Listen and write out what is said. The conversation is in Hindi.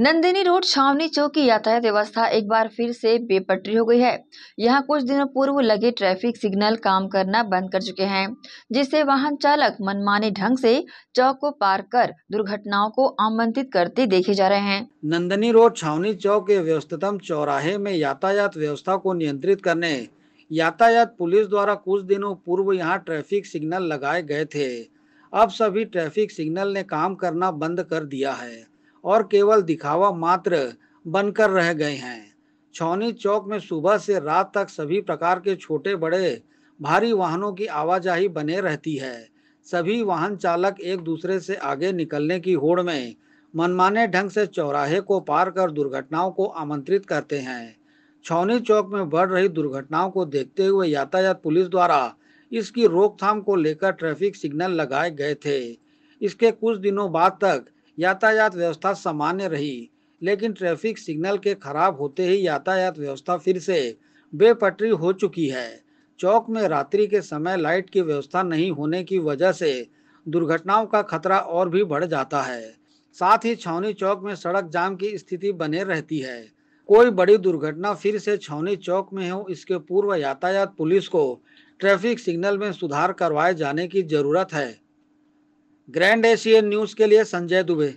नंदिनी रोड छावनी चौक की यातायात व्यवस्था एक बार फिर से बेपटरी हो गई है यहां कुछ दिनों पूर्व लगे ट्रैफिक सिग्नल काम करना बंद कर चुके हैं जिससे वाहन चालक मनमाने ढंग से चौक को पार कर दुर्घटनाओं को आमंत्रित करते देखे जा रहे हैं नंदिनी रोड छावनी चौक के व्यवस्थितम चौराहे में यातायात व्यवस्था को नियंत्रित करने यातायात पुलिस द्वारा कुछ दिनों पूर्व यहाँ ट्रैफिक सिग्नल लगाए गए थे अब सभी ट्रैफिक सिग्नल ने काम करना बंद कर दिया है और केवल दिखावा मात्र बनकर रह गए हैं छौनी चौक में सुबह से रात तक सभी प्रकार के छोटे बड़े भारी वाहनों की आवाजाही बने रहती है सभी वाहन चालक एक दूसरे से आगे निकलने की होड़ में मनमाने ढंग से चौराहे को पार कर दुर्घटनाओं को आमंत्रित करते हैं छौनी चौक में बढ़ रही दुर्घटनाओं को देखते हुए यातायात पुलिस द्वारा इसकी रोकथाम को लेकर ट्रैफिक सिग्नल लगाए गए थे इसके कुछ दिनों बाद तक यातायात व्यवस्था सामान्य रही लेकिन ट्रैफिक सिग्नल के खराब होते ही यातायात व्यवस्था फिर से बेपटरी हो चुकी है चौक में रात्रि के समय लाइट की व्यवस्था नहीं होने की वजह से दुर्घटनाओं का खतरा और भी बढ़ जाता है साथ ही छावनी चौक में सड़क जाम की स्थिति बने रहती है कोई बड़ी दुर्घटना फिर से छावनी चौक में हो इसके पूर्व यातायात पुलिस को ट्रैफिक सिग्नल में सुधार करवाए जाने की जरूरत है ग्रैंड एशियन न्यूज के लिए संजय दुबे